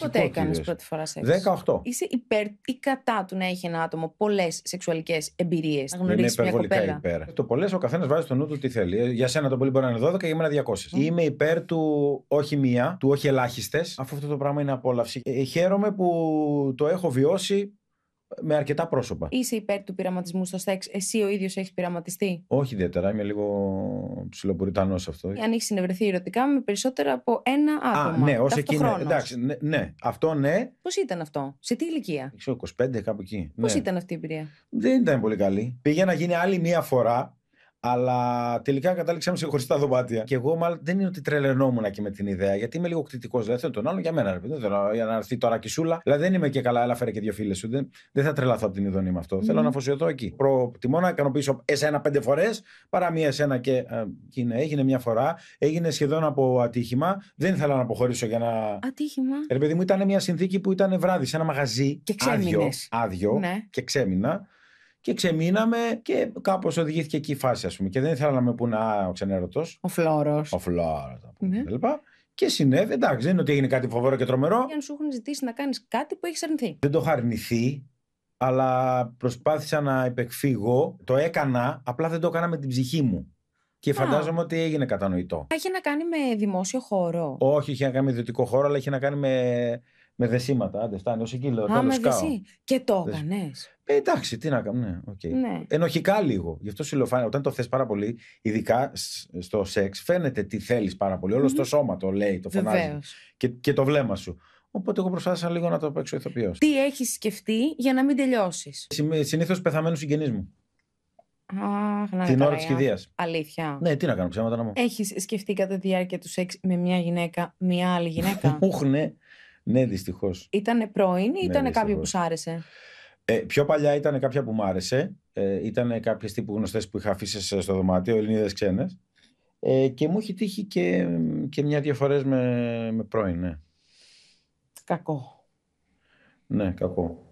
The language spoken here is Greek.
Πότε έκανε πρώτη φορά σεξ. 18. Είσαι υπέρ ή κατά του να έχει ένα άτομο πολλές σεξουαλικές εμπειρίες. Να γνωρίζει μια κοπέλα. Υπέρ. Το πολλές ο καθένας βάζει στο νου του τι θέλει. Ε, για σένα το πολύ μπορεί να είναι 12 και για μένα 200. Είμαι υπέρ του όχι μία, του όχι ελάχιστες, αφού αυτό το πράγμα είναι απόλαυση. Ε, ε, χαίρομαι που το έχω βιώσει με αρκετά πρόσωπα. Είσαι υπέρ του πειραματισμού στο σεξ. Εσύ ο ίδιος έχεις πειραματιστεί. Όχι ιδιαίτερα. Είμαι λίγο ψιλοπουριτανός αυτό. Αν έχει συνευρεθεί ερωτικά με περισσότερα από ένα άτομο. Α, ναι, ως εκεί. Ναι. Εντάξει, ναι, ναι, αυτό ναι. Πώς ήταν αυτό, σε τι ηλικία. 25, κάπου εκεί. Πώς ναι. ήταν αυτή η εμπειρία. Δεν ήταν πολύ καλή. Πήγε να γίνει άλλη μία φορά αλλά τελικά κατάληξαμε σε χωριστά δωμάτια. Και εγώ μάλλον δεν είναι ότι τρελαινόμουν και με την ιδέα, γιατί είμαι λίγο κτητικό. Δηλαδή θέλω τον άλλο για μένα. Δεν θέλω για να έρθει τώρα κισούλα. Δηλαδή δεν είμαι και καλά, έλα φέρε και δύο φίλες σου. Δεν, δεν θα τρελαθώ από την ειδονή με αυτό. Mm. Θέλω να αφοσιωθώ εκεί. Προτιμώ να ικανοποιήσω εσένα πέντε φορές παρά μία εσένα και ε, είναι, έγινε μια φορά. Έγινε σχεδόν από ατύχημα. Δεν ήθελα να αποχωρήσω για να. Ατύχημα. Ρε παιδί μου ήταν μια συνθήκη που ήταν βράδυ σε ένα μαγαζί. Και ξέμινες. άδειο, ναι. και ξέμεινα και ξεμείναμε και κάπως οδηγήθηκε εκεί η φάση, ας πούμε. Και δεν ήθελα να με πούνε ο ξενέρωτος. Ο φλόρος. Ο φλόρος. Ναι. Και συνέβη, εντάξει, δεν είναι ότι έγινε κάτι φοβερό και τρομερό. Και να σου έχουν ζητήσει να κάνεις κάτι που έχεις αρνηθεί. Δεν το είχα αρνηθεί, αλλά προσπάθησα να επεκφύγω. Το έκανα, απλά δεν το έκανα με την ψυχή μου. Και φαντάζομαι ότι έγινε κατανοητό. Έχει να κάνει με δημόσιο χώρο. Όχι, είχε να κάνει με ιδιωτικό χώρο, αλλά είχε να κάνει με με δεσίματα, άντε φτάνει, ως εκεί λέω. Α, με δεσί. Και το έκανες. Ε, εντάξει, τι να κάνω, ναι, okay. ναι. Ενοχικά λίγο. Γι' αυτό συλλοφάνει. όταν το θες πάρα πολύ, ειδικά στο σεξ, φαίνεται τι θέλεις πάρα πολύ. Όλο το σώμα το λέει, το φωνάζει. Και, και το βλέμμα σου. Οπότε εγώ προσπάθησα λίγο να το παίξω ηθοποιός. Τι έχεις σκεφτεί για να μην τελειώσεις. Συνήθως πεθαμένους συγγενείς μου. Αχ, να Την ώρα της κηδείας. Αλήθεια. Ναι, τι να κάνω, ψέματα να μου. Έχεις σκεφτεί κατά τη διάρκεια του σεξ με μια γυναίκα, μια άλλη γυναίκα. Ουχ, ναι. Ναι, δυστυχώς. Ήτανε πρώην ή ναι, ήταν κάποια που σ' άρεσε. Ε, πιο παλιά ήταν κάποια που μ' άρεσε. Ε, ήταν κάποιες τύπου γνωστές που είχα αφήσει στο δωμάτιο, Ελληνίδες ξένες. Ε, και μου έχει τύχει και, και μια-δύο φορές με, με πρώην, ναι. Κακό. Ναι, κακό.